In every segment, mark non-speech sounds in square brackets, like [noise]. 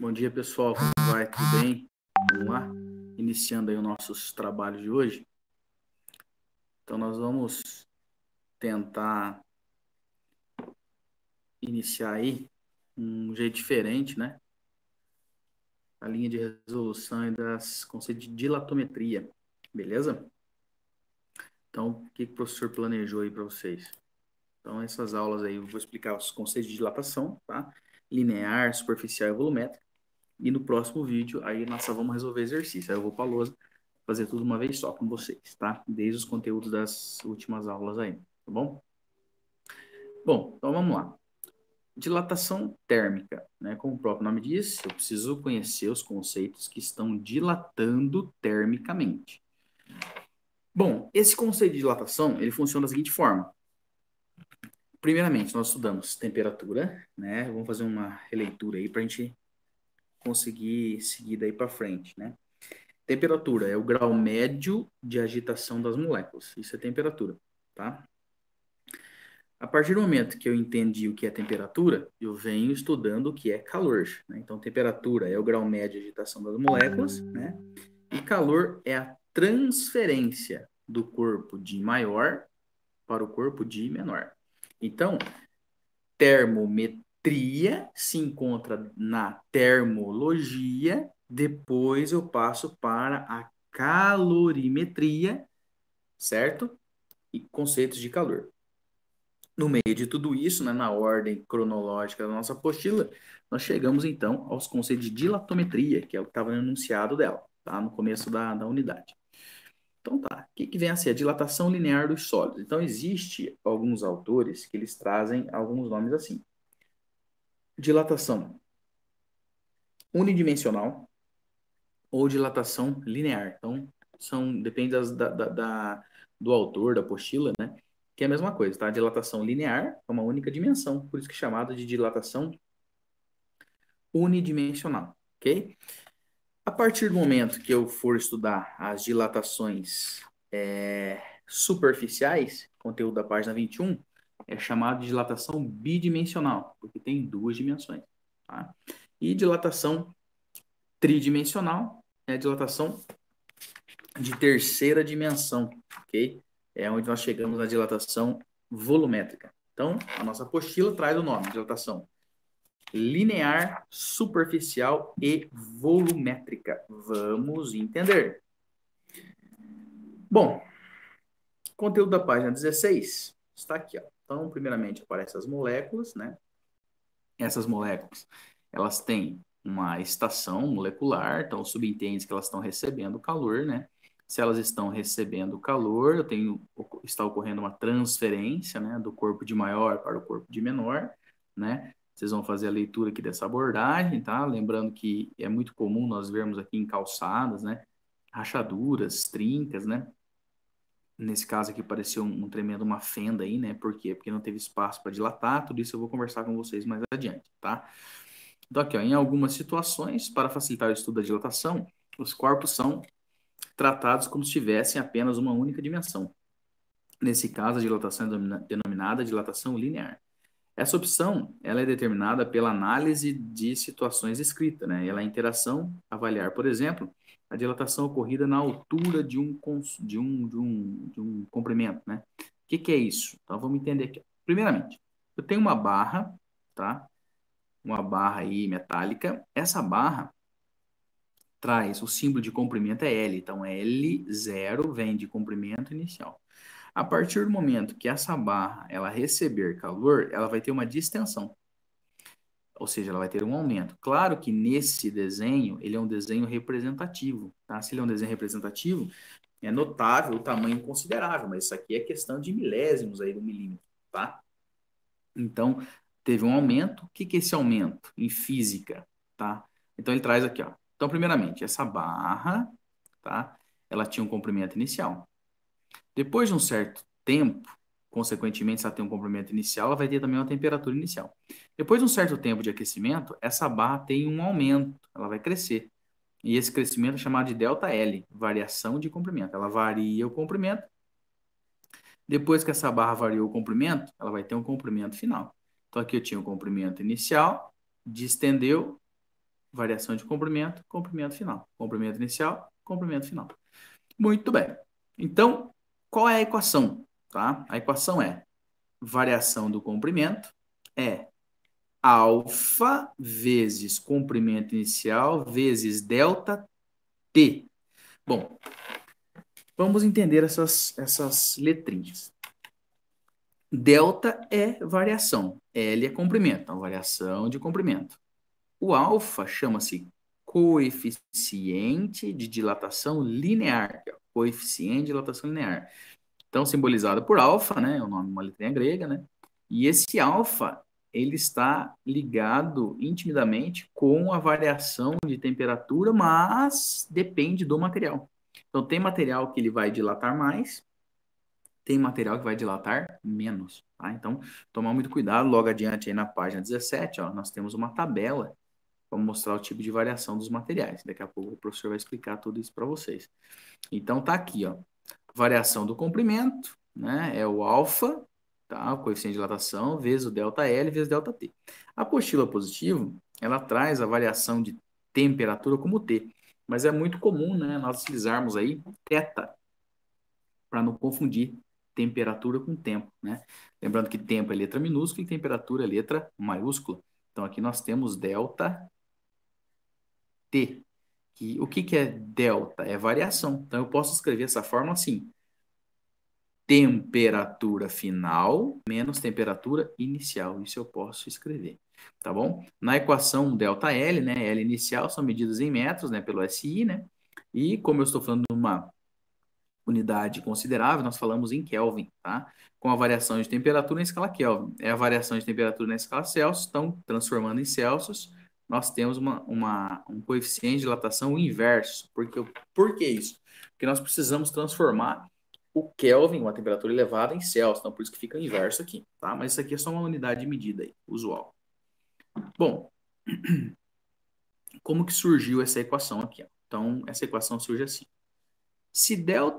Bom dia, pessoal. Como vai? Tudo bem? Vamos lá? Iniciando aí os nossos trabalhos de hoje. Então, nós vamos tentar iniciar aí um jeito diferente, né? A linha de resolução e das conceitos de dilatometria, beleza? Então, o que, o professor planejou aí para vocês? Então, essas aulas aí eu vou explicar os conceitos de dilatação, tá? Linear, superficial e volumétrica e no próximo vídeo, aí nós só vamos resolver exercício. Aí eu vou para a lousa fazer tudo uma vez só com vocês, tá? Desde os conteúdos das últimas aulas aí, tá bom? Bom, então vamos lá. Dilatação térmica, né? Como o próprio nome diz, eu preciso conhecer os conceitos que estão dilatando termicamente. Bom, esse conceito de dilatação, ele funciona da seguinte forma. Primeiramente, nós estudamos temperatura, né? Vamos fazer uma releitura aí para a gente conseguir seguir daí para frente, né? Temperatura é o grau médio de agitação das moléculas. Isso é temperatura, tá? A partir do momento que eu entendi o que é temperatura, eu venho estudando o que é calor. Né? Então, temperatura é o grau médio de agitação das moléculas, né? E calor é a transferência do corpo de maior para o corpo de menor. Então, termometria tria se encontra na termologia, depois eu passo para a calorimetria, certo? E conceitos de calor. No meio de tudo isso, né, na ordem cronológica da nossa apostila, nós chegamos então aos conceitos de dilatometria, que é o que estava no enunciado dela, tá? no começo da, da unidade. Então tá, o que, que vem a ser? A dilatação linear dos sólidos. Então existe alguns autores que eles trazem alguns nomes assim dilatação unidimensional ou dilatação linear. Então, são, depende das, da, da, da, do autor, da apostila, né? Que é a mesma coisa, tá? A dilatação linear é uma única dimensão, por isso que é chamada de dilatação unidimensional, ok? A partir do momento que eu for estudar as dilatações é, superficiais, conteúdo da página 21, é chamado de dilatação bidimensional, porque tem duas dimensões. Tá? E dilatação tridimensional é a dilatação de terceira dimensão, ok? É onde nós chegamos na dilatação volumétrica. Então, a nossa apostila traz o nome, dilatação linear, superficial e volumétrica. Vamos entender. Bom, conteúdo da página 16 está aqui, ó. Então, primeiramente, aparecem as moléculas, né? Essas moléculas, elas têm uma estação molecular, então subentende que elas estão recebendo calor, né? Se elas estão recebendo calor, eu tenho, está ocorrendo uma transferência, né, do corpo de maior para o corpo de menor, né? Vocês vão fazer a leitura aqui dessa abordagem, tá? Lembrando que é muito comum nós vermos aqui em calçadas, né, rachaduras, trincas, né? nesse caso aqui pareceu um, um, tremendo uma fenda aí, né? Por quê? Porque não teve espaço para dilatar, tudo isso eu vou conversar com vocês mais adiante, tá? Então aqui, ó, em algumas situações, para facilitar o estudo da dilatação, os corpos são tratados como se tivessem apenas uma única dimensão. Nesse caso, a dilatação é denominada dilatação linear. Essa opção, ela é determinada pela análise de situações escritas, né? Ela é a interação, avaliar, por exemplo, a dilatação ocorrida na altura de um, de um, de um, de um comprimento, né? O que, que é isso? Então, vamos entender aqui. Primeiramente, eu tenho uma barra, tá? Uma barra aí metálica. Essa barra traz o símbolo de comprimento é L. Então, L0 vem de comprimento inicial. A partir do momento que essa barra ela receber calor, ela vai ter uma distensão ou seja, ela vai ter um aumento. Claro que nesse desenho, ele é um desenho representativo, tá? Se ele é um desenho representativo, é notável o tamanho considerável, mas isso aqui é questão de milésimos aí do milímetro, tá? Então, teve um aumento. O que, que é esse aumento em física, tá? Então, ele traz aqui, ó. Então, primeiramente, essa barra, tá? Ela tinha um comprimento inicial. Depois de um certo tempo, Consequentemente, se ela tem um comprimento inicial, ela vai ter também uma temperatura inicial. Depois de um certo tempo de aquecimento, essa barra tem um aumento, ela vai crescer. E esse crescimento é chamado de delta L, variação de comprimento. Ela varia o comprimento. Depois que essa barra variou o comprimento, ela vai ter um comprimento final. Então aqui eu tinha o um comprimento inicial, distendeu, variação de comprimento, comprimento final. Comprimento inicial, comprimento final. Muito bem. Então, qual é a equação? Tá? A equação é variação do comprimento é alfa vezes comprimento inicial vezes delta t. Bom, vamos entender essas, essas letrinhas. Delta é variação, L é comprimento, então variação de comprimento. O alfa chama-se coeficiente de dilatação linear, é coeficiente de dilatação linear. Então, simbolizada por alfa, né? O é nome uma letrinha grega, né? E esse alfa, ele está ligado intimidamente com a variação de temperatura, mas depende do material. Então, tem material que ele vai dilatar mais, tem material que vai dilatar menos, tá? Então, tomar muito cuidado. Logo adiante, aí na página 17, ó, nós temos uma tabela para mostrar o tipo de variação dos materiais. Daqui a pouco o professor vai explicar tudo isso para vocês. Então, tá aqui, ó variação do comprimento, né? É o alfa, tá? O coeficiente de dilatação vezes o delta L vezes delta T. A apostila positivo, ela traz a variação de temperatura como T, mas é muito comum, né, nós utilizarmos aí teta para não confundir temperatura com tempo, né? Lembrando que tempo é letra minúscula e temperatura é letra maiúscula. Então aqui nós temos delta T, que o que, que é delta? É variação. Então, eu posso escrever essa fórmula assim: temperatura final menos temperatura inicial. Isso eu posso escrever, tá bom? Na equação delta L, né, L inicial são medidas em metros, né, pelo SI, né? E como eu estou falando de uma unidade considerável, nós falamos em Kelvin, tá? Com a variação de temperatura em escala Kelvin. É a variação de temperatura na escala Celsius, estão transformando em Celsius nós temos uma, uma, um coeficiente de dilatação inverso. Porque, por que isso? Porque nós precisamos transformar o Kelvin, uma temperatura elevada, em Celsius. Então, por isso que fica inverso aqui, tá? Mas isso aqui é só uma unidade de medida aí, usual. Bom, [clears throat] como que surgiu essa equação aqui? Então, essa equação surge assim. Se ΔL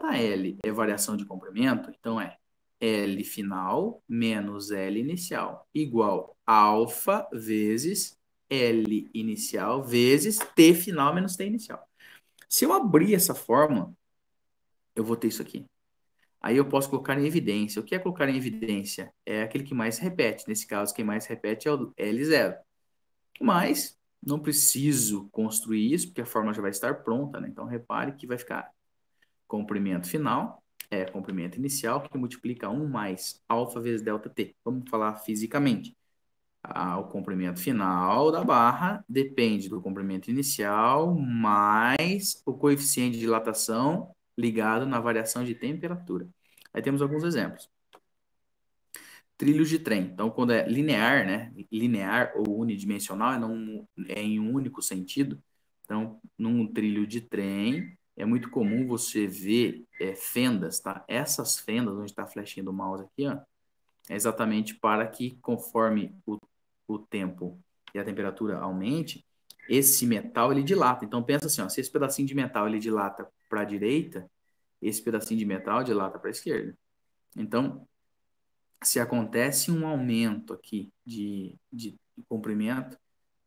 é variação de comprimento, então é L final menos L inicial igual alfa vezes L inicial vezes T final menos T inicial. Se eu abrir essa fórmula, eu vou ter isso aqui. Aí eu posso colocar em evidência. O que é colocar em evidência? É aquele que mais repete. Nesse caso, quem mais repete é o L0. Mas não preciso construir isso, porque a fórmula já vai estar pronta. Né? Então, repare que vai ficar comprimento final, é comprimento inicial, que multiplica 1 mais alfa vezes delta t. Vamos falar fisicamente o comprimento final da barra depende do comprimento inicial mais o coeficiente de dilatação ligado na variação de temperatura. Aí temos alguns exemplos. Trilhos de trem. Então, quando é linear, né? Linear ou unidimensional, é, num, é em um único sentido. Então, num trilho de trem, é muito comum você ver é, fendas, tá? Essas fendas, onde está flechando o do mouse aqui, ó, é exatamente para que, conforme o o tempo e a temperatura aumente, esse metal ele dilata. Então pensa assim, ó, se esse pedacinho de metal ele dilata para a direita, esse pedacinho de metal dilata para a esquerda. Então, se acontece um aumento aqui de, de comprimento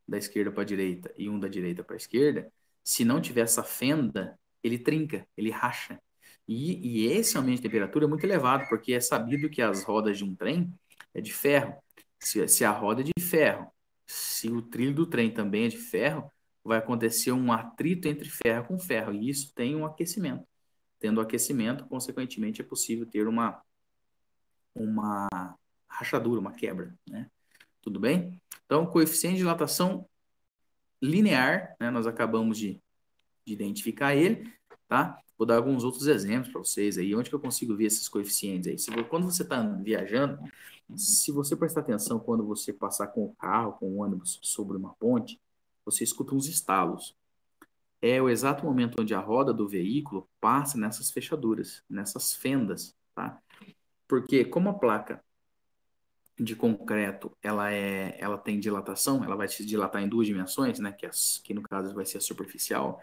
da esquerda para a direita e um da direita para a esquerda, se não tiver essa fenda, ele trinca, ele racha. E, e, esse aumento de temperatura é muito elevado, porque é sabido que as rodas de um trem é de ferro se, se a roda é de ferro, se o trilho do trem também é de ferro, vai acontecer um atrito entre ferro com ferro, e isso tem um aquecimento. Tendo aquecimento, consequentemente, é possível ter uma, uma rachadura, uma quebra. Né? Tudo bem? Então, coeficiente de dilatação linear, né? nós acabamos de, de identificar ele. Tá? Vou dar alguns outros exemplos para vocês aí, onde que eu consigo ver esses coeficientes aí. Se, quando você está viajando, se você prestar atenção quando você passar com o carro, com o ônibus sobre uma ponte, você escuta uns estalos. É o exato momento onde a roda do veículo passa nessas fechaduras, nessas fendas, tá? Porque como a placa de concreto, ela é, ela tem dilatação, ela vai se dilatar em duas dimensões, né? Que, é as, que no caso vai ser a superficial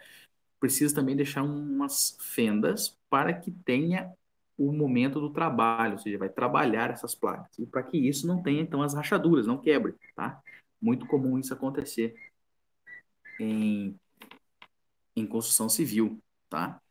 precisa também deixar umas fendas para que tenha o momento do trabalho, ou seja, vai trabalhar essas placas. E para que isso não tenha, então, as rachaduras, não quebre, tá? Muito comum isso acontecer em, em construção civil, tá?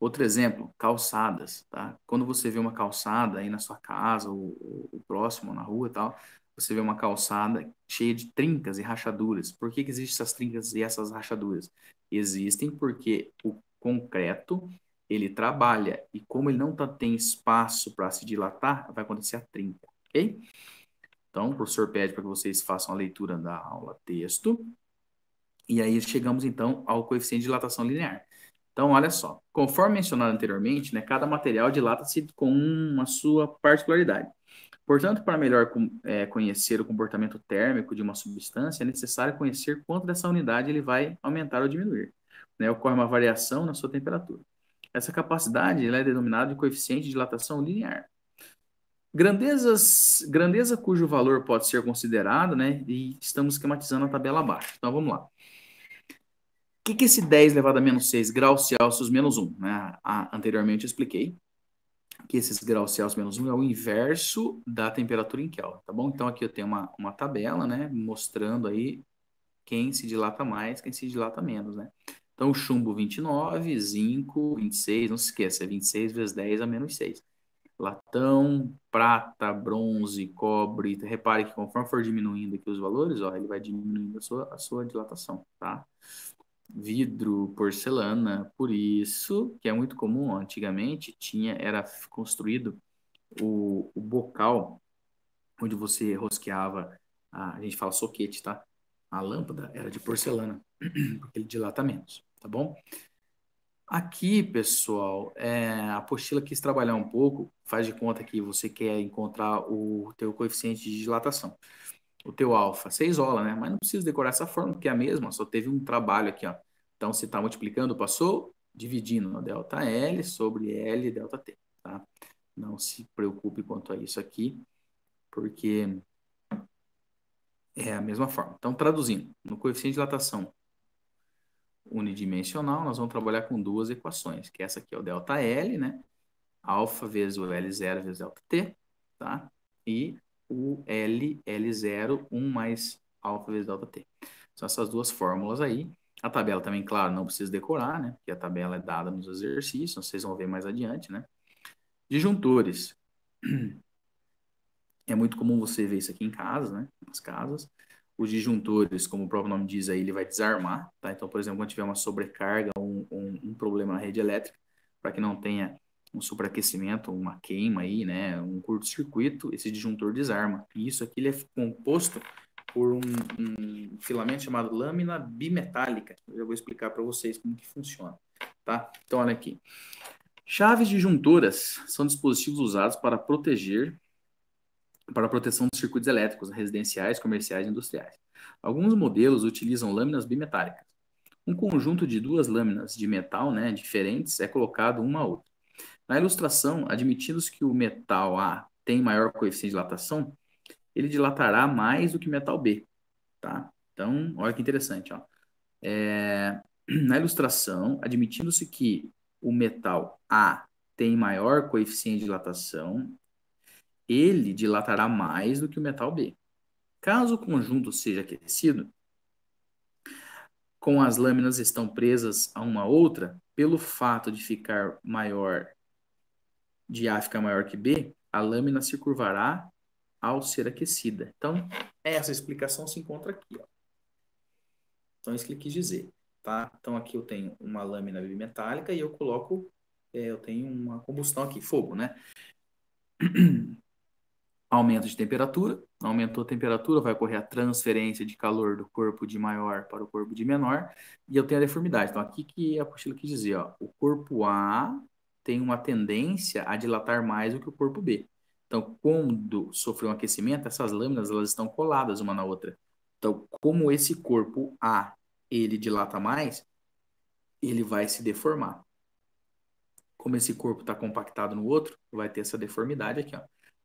Outro exemplo, calçadas, tá? Quando você vê uma calçada aí na sua casa, ou, ou próximo, ou na rua e tal, você vê uma calçada cheia de trincas e rachaduras. Por que, que existem essas trincas e essas rachaduras? Existem porque o concreto ele trabalha e como ele não tá, tem espaço para se dilatar, vai acontecer a trinca, ok? Então, o professor pede para que vocês façam a leitura da aula texto. E aí chegamos então ao coeficiente de dilatação linear. Então, olha só, conforme mencionado anteriormente, né, cada material dilata-se com uma sua particularidade. Portanto, para melhor é, conhecer o comportamento térmico de uma substância, é necessário conhecer quanto dessa unidade ele vai aumentar ou diminuir. Né? Ocorre uma variação na sua temperatura. Essa capacidade é denominada de coeficiente de dilatação linear. Grandezas, grandeza cujo valor pode ser considerado, né? E estamos esquematizando a tabela abaixo. Então vamos lá. O que, que esse 10 elevado a menos 6 graus Celsius menos 1? Né? anteriormente eu expliquei que esses graus Celsius menos 1 é o inverso da temperatura em Kelvin, tá bom? Então aqui eu tenho uma, uma tabela, né, mostrando aí quem se dilata mais, quem se dilata menos, né? Então chumbo 29, zinco 26, não se esqueça, é 26 vezes 10 a menos 6. Latão, prata, bronze, cobre, repare que conforme for diminuindo aqui os valores, ó, ele vai diminuindo a sua, a sua dilatação, tá? vidro, porcelana. Por isso que é muito comum, antigamente tinha era construído o, o bocal onde você rosqueava, a, a, gente fala soquete, tá? A lâmpada era de porcelana, [clears throat] aquele dilatamento tá bom? Aqui, pessoal, é, a apostila quis trabalhar um pouco, faz de conta que você quer encontrar o teu coeficiente de dilatação o teu alfa. Você isola, né? Mas não precisa decorar essa fórmula, porque é a mesma, só teve um trabalho aqui, ó. Então, se está multiplicando, passou, dividindo, ó, delta L sobre L delta T, tá? Não se preocupe quanto a isso aqui, porque é a mesma forma. Então, traduzindo, no coeficiente de dilatação unidimensional, nós vamos trabalhar com duas equações, que é essa aqui é o delta L, né? Alfa vezes o L0 vezes delta T, tá? E o L, L0, 1 mais alfa vezes delta T. São essas duas fórmulas aí. A tabela também, claro, não precisa decorar, né? Porque a tabela é dada nos exercícios, então vocês vão ver mais adiante, né? Disjuntores. [clears throat] É muito comum você ver isso aqui em casa, né? Nas casas. Os disjuntores, como o próprio nome diz aí, ele vai desarmar, tá? Então, por exemplo, quando tiver uma sobrecarga, um, um, um problema na rede elétrica, para que não tenha um superaquecimento, uma queima aí, né, um curto-circuito, esse disjuntor desarma. E isso aqui ele é composto por um, um filamento chamado lâmina bimetálica. Eu já vou explicar para vocês como que funciona, tá? Então olha aqui. Chaves disjuntoras são dispositivos usados para proteger para a proteção dos circuitos elétricos residenciais, comerciais e industriais. Alguns modelos utilizam lâminas bimetálicas. Um conjunto de duas lâminas de metal né, diferentes é colocado uma a outra. Na ilustração, admitindo-se que o metal A tem maior coeficiente de dilatação, ele dilatará mais do que o metal B, tá? Então, olha que interessante, ó. É, [clears throat] na ilustração, admitindo-se que o metal A tem maior coeficiente de dilatação, ele dilatará mais do que o metal B. Caso o conjunto seja aquecido, com as lâminas estão presas a uma outra, pelo fato de ficar maior, de A ficar maior que B, a lâmina se curvará ao ser aquecida. Então, essa explicação se encontra aqui. Ó. Então, é isso que ele quis dizer. Tá? Então, aqui eu tenho uma lâmina bimetálica e eu coloco, é, eu tenho uma combustão aqui, fogo, né? [clears throat] Aumento de temperatura, Aumentou a temperatura, vai ocorrer a transferência de calor do corpo de maior para o corpo de menor, e eu tenho a deformidade. Então, aqui que a apostila quis dizer, ó, o corpo A tem uma tendência a dilatar mais do que o corpo B. Então, quando sofreu um aquecimento, essas lâminas elas estão coladas uma na outra. Então, como esse corpo A ele dilata mais, ele vai se deformar. Como esse corpo está compactado no outro, vai ter essa deformidade aqui, ó.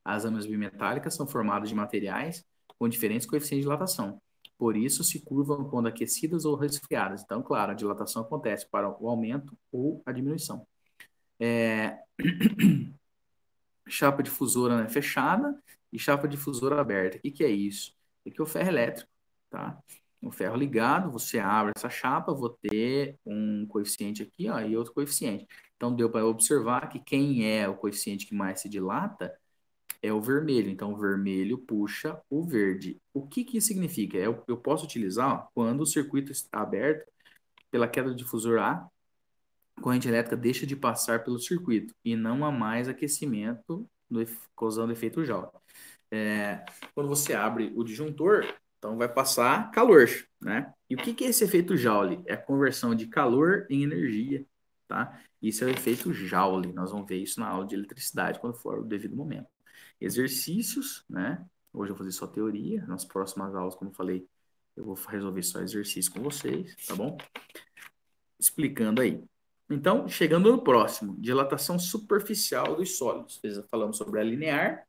As lâminas bimetálicas são formadas de materiais com diferentes coeficientes de dilatação. Por isso, se curvam quando aquecidas ou resfriadas. Então, claro, a dilatação acontece para o aumento ou a diminuição. É... [clears throat] chapa difusora né, fechada e chapa difusora aberta. O que, que é isso? É que é o ferro é elétrico, tá? O ferro ligado, você abre essa chapa, vou ter um coeficiente aqui ó, e outro coeficiente. Então, deu para observar que quem é o coeficiente que mais se dilata é o vermelho. Então, o vermelho puxa o verde. O que, que isso significa? Eu, é eu posso utilizar ó, quando o circuito está aberto pela queda do difusor A, a corrente elétrica deixa de passar pelo circuito e não há mais aquecimento do, causando efeito Joule. É, quando você abre o disjuntor, então vai passar calor, né? E o que, que é esse efeito Joule? É a conversão de calor em energia, tá? Isso é o efeito Joule. Nós vamos ver isso na aula de eletricidade quando for o devido momento exercícios, né? Hoje eu vou fazer só teoria, nas próximas aulas, como eu falei, eu vou resolver só exercício com vocês, tá bom? Explicando aí. Então, chegando no próximo, dilatação superficial dos sólidos. Falamos sobre a linear,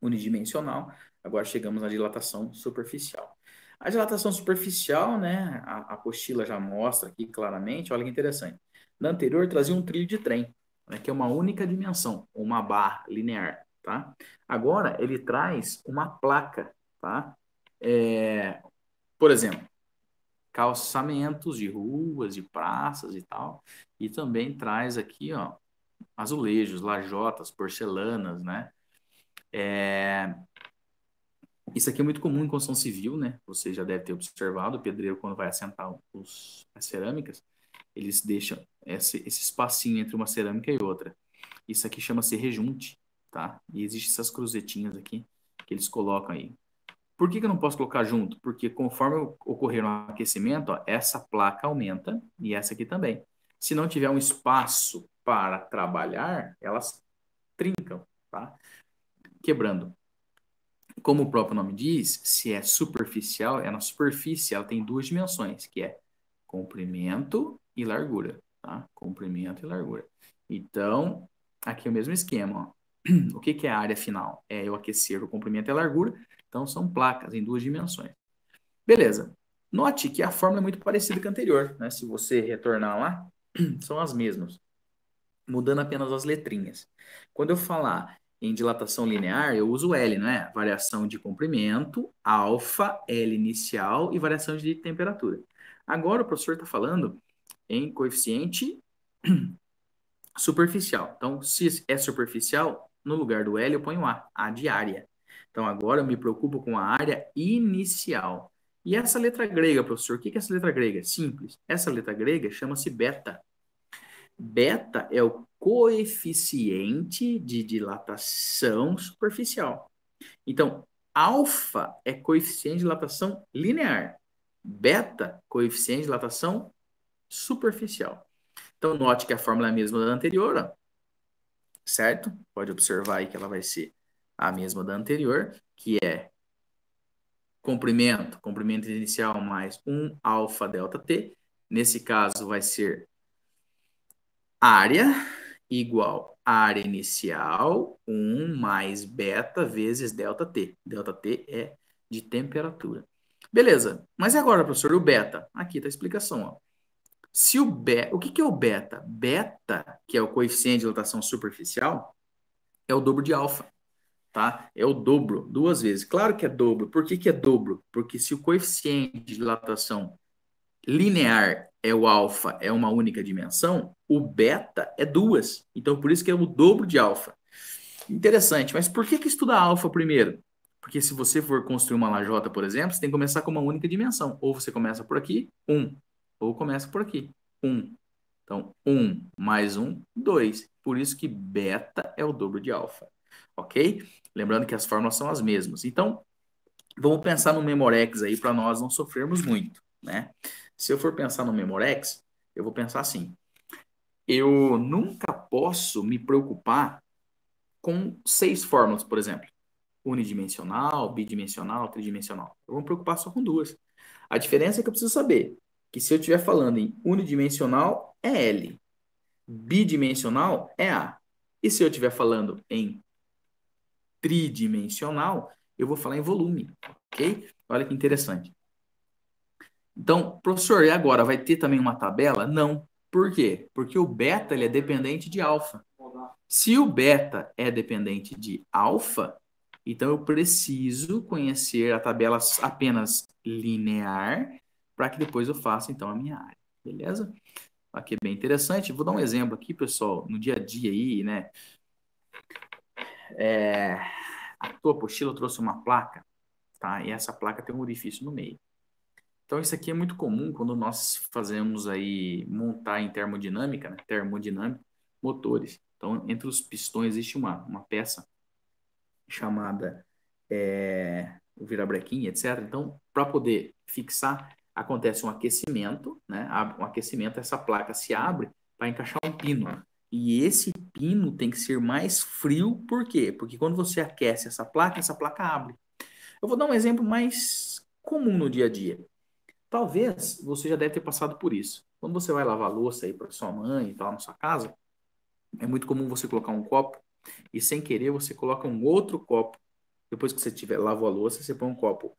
unidimensional, agora chegamos na dilatação superficial. A dilatação superficial, né, a apostila já mostra aqui claramente, olha que interessante. Na anterior trazia um trilho de trem, né, que é uma única dimensão, uma barra linear tá? Agora, ele traz uma placa, tá? É, por exemplo, calçamentos de ruas, de praças e tal, e também traz aqui, ó, azulejos, lajotas, porcelanas, né? É, isso aqui é muito comum em construção civil, né? Você já deve ter observado, o pedreiro, quando vai assentar os, as cerâmicas, eles deixam esse, esse espacinho entre uma cerâmica e outra. Isso aqui chama-se rejunte tá? E existem essas cruzetinhas aqui que eles colocam aí. Por que, que eu não posso colocar junto? Porque conforme ocorrer um aquecimento, ó, essa placa aumenta e essa aqui também. Se não tiver um espaço para trabalhar, elas trincam, tá? Quebrando. Como o próprio nome diz, se é superficial, é na superfície, ela tem duas dimensões, que é comprimento e largura, tá? Comprimento e largura. Então, aqui é o mesmo esquema, ó. O que, que é a área final? É eu aquecer o comprimento e a largura, então são placas em duas dimensões. Beleza. Note que a fórmula é muito parecida com a anterior, né? Se você retornar lá, [clears throat] são as mesmas, mudando apenas as letrinhas. Quando eu falar em dilatação linear, eu uso L, né? Variação de comprimento, alfa, L inicial e variação de temperatura. Agora o professor está falando em coeficiente [clears throat] superficial. Então, se é superficial, no lugar do L, eu ponho A, A de área. Então, agora eu me preocupo com a área inicial. E essa letra grega, professor, o que é essa letra grega? Simples. Essa letra grega chama-se beta. Beta é o coeficiente de dilatação superficial. Então, alfa é coeficiente de dilatação linear. Beta, coeficiente de dilatação superficial. Então, note que a fórmula é a mesma da anterior. Ó certo? Pode observar aí que ela vai ser a mesma da anterior, que é comprimento, comprimento inicial mais 1 alfa delta t. Nesse caso, vai ser área igual área inicial 1 mais beta vezes delta t. Delta t é de temperatura. Beleza, mas e agora, professor, o beta? Aqui está a explicação. Ó. Se o, be... o que, que é o beta? Beta, que é o coeficiente de dilatação superficial, é o dobro de alfa. Tá? É o dobro, duas vezes. Claro que é dobro. Por que, que é dobro? Porque se o coeficiente de dilatação linear é o alfa, é uma única dimensão, o beta é duas. Então, por isso que é o dobro de alfa. Interessante, mas por que, que estuda alfa primeiro? Porque se você for construir uma lajota, por exemplo, você tem que começar com uma única dimensão. Ou você começa por aqui, um ou começa por aqui, 1. Então, 1 mais 1, 2. Por isso que beta é o dobro de alfa, ok? Lembrando que as fórmulas são as mesmas. Então, vamos pensar no memorex aí para nós não sofrermos muito, né? Se eu for pensar no memorex, eu vou pensar assim, eu nunca posso me preocupar com seis fórmulas, por exemplo. Unidimensional, bidimensional, tridimensional. Eu vou me preocupar só com duas. A diferença é que eu preciso saber que se eu estiver falando em unidimensional, é L. Bidimensional é A. E se eu estiver falando em tridimensional, eu vou falar em volume, ok? Olha que interessante. Então, professor, e agora? Vai ter também uma tabela? Não. Por quê? Porque o beta ele é dependente de alfa. Se o beta é dependente de alfa, então eu preciso conhecer a tabela apenas linear para que depois eu faça então a minha área, beleza? Aqui é bem interessante. Vou dar um exemplo aqui, pessoal, no dia a dia aí, né? É, a tua apostila trouxe uma placa, tá? E essa placa tem um orifício no meio. Então, isso aqui é muito comum quando nós fazemos aí montar em termodinâmica, né? termodinâmica, motores. Então, entre os pistões existe uma, uma peça chamada é, virabrequim, etc. Então, para poder fixar, acontece um aquecimento, né? Um aquecimento, essa placa se abre para encaixar um pino. E esse pino tem que ser mais frio, por quê? Porque quando você aquece essa placa, essa placa abre. Eu vou dar um exemplo mais comum no dia a dia. Talvez você já deve ter passado por isso. Quando você vai lavar louça aí para sua mãe e tal na sua casa, é muito comum você colocar um copo e sem querer você coloca um outro copo. Depois que você tiver lavou a louça, você põe um copo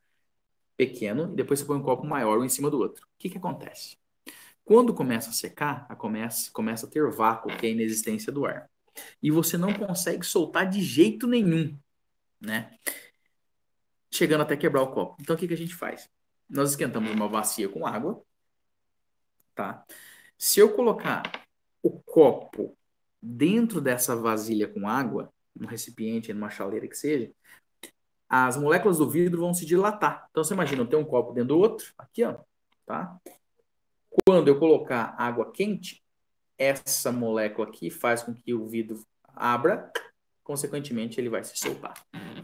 pequeno e depois você põe um copo maior um em cima do outro. O que, que acontece? Quando começa a secar, a começa, começa a ter vácuo, que é a inexistência do ar. E você não consegue soltar de jeito nenhum, né? Chegando até quebrar o copo. Então, o que, que a gente faz? Nós esquentamos uma bacia com água, tá? Se eu colocar o copo dentro dessa vasilha com água, no recipiente, numa chaleira que seja, as moléculas do vidro vão se dilatar. Então você imagina, eu tenho um copo dentro do outro, aqui, ó, tá? Quando eu colocar água quente, essa molécula aqui faz com que o vidro abra, consequentemente ele vai se soltar.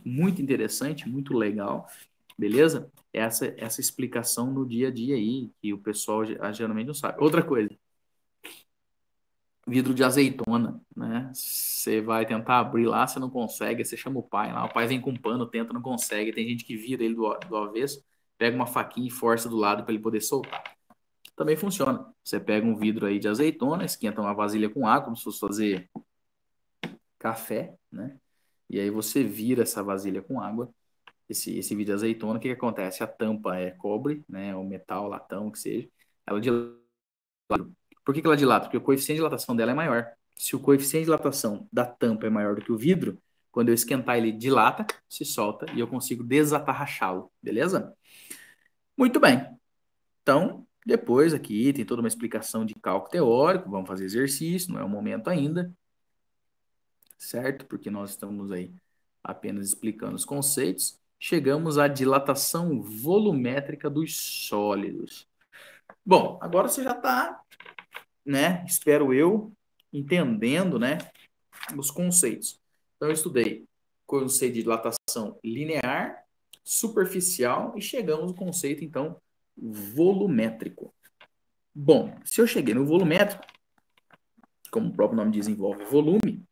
Muito interessante, muito legal, beleza? Essa essa explicação no dia a dia aí que o pessoal ah, geralmente não sabe. Outra coisa, vidro de azeitona, né? Você vai tentar abrir lá, você não consegue, você chama o pai lá, o pai vem com um pano, tenta, não consegue. Tem gente que vira ele do, do avesso, pega uma faquinha e força do lado para ele poder soltar. Também funciona. Você pega um vidro aí de azeitona, esquenta uma vasilha com água, como se fosse fazer café, né? E aí você vira essa vasilha com água, esse, esse vidro de azeitona, o que, que acontece? A tampa é cobre, né? O metal, latão, o que seja. Ela de lado por que, que ela dilata? Porque o coeficiente de dilatação dela é maior. Se o coeficiente de dilatação da tampa é maior do que o vidro, quando eu esquentar ele dilata, se solta e eu consigo desatarrachá-lo, beleza? Muito bem. Então, depois aqui tem toda uma explicação de cálculo teórico, vamos fazer exercício, não é o momento ainda, certo? Porque nós estamos aí apenas explicando os conceitos. Chegamos à dilatação volumétrica dos sólidos. Bom, agora você já está né, espero eu, entendendo, né, os conceitos. Então, eu estudei conceito de dilatação linear, superficial e chegamos ao conceito, então, volumétrico. Bom, se eu cheguei no volumétrico, como o próprio nome diz, envolve volume,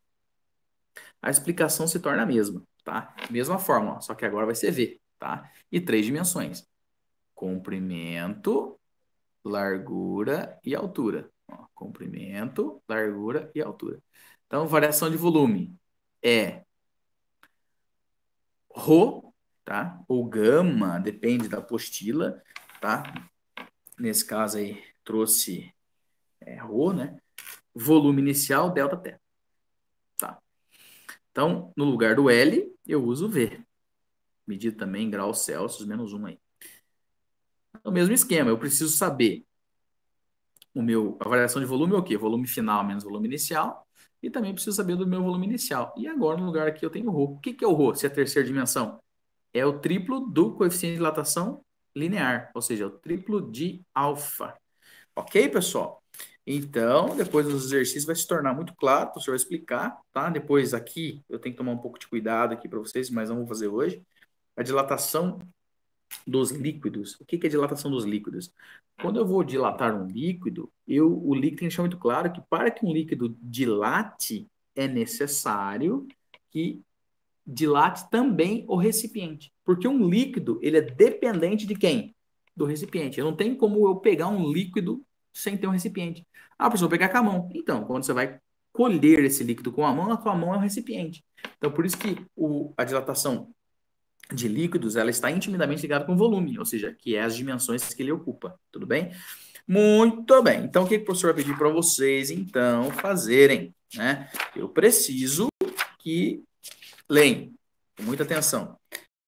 a explicação se torna a mesma, tá? Mesma fórmula, só que agora vai ser V, tá? E três dimensões. Comprimento, largura e altura. Ó, comprimento, largura e altura. Então, variação de volume é Rho, tá? Ou gama, depende da apostila, tá? Nesse caso aí, trouxe é, Rho, né? Volume inicial, delta T, Tá? Então, no lugar do L, eu uso V. Medido também em graus Celsius, menos 1 aí. É o mesmo esquema, eu preciso saber o meu a variação de volume é o quê? Volume final menos volume inicial. E também preciso saber do meu volume inicial. E agora, no lugar aqui, eu tenho o Rho. O que, que é o Rho, se é a terceira dimensão? É o triplo do coeficiente de dilatação linear, ou seja, é o triplo de alfa. Ok, pessoal? Então, depois dos exercícios vai se tornar muito claro, o professor vai explicar, tá? Depois aqui, eu tenho que tomar um pouco de cuidado aqui para vocês, mas não vou fazer hoje. A dilatação dos líquidos. O que é dilatação dos líquidos? Quando eu vou dilatar um líquido, eu, o líquido tem que deixar muito claro que para que um líquido dilate, é necessário que dilate também o recipiente. Porque um líquido, ele é dependente de quem? Do recipiente. Eu não tem como eu pegar um líquido sem ter um recipiente. Ah, professor, pegar com a mão. Então, quando você vai colher esse líquido com a mão, a tua mão é um recipiente. Então, por isso que o, a dilatação de líquidos, ela está intimidamente ligada com o volume, ou seja, que é as dimensões que ele ocupa, tudo bem? Muito bem. Então, o que, que o professor vai pedir para vocês, então, fazerem? Né? Eu preciso que leem. Com muita atenção.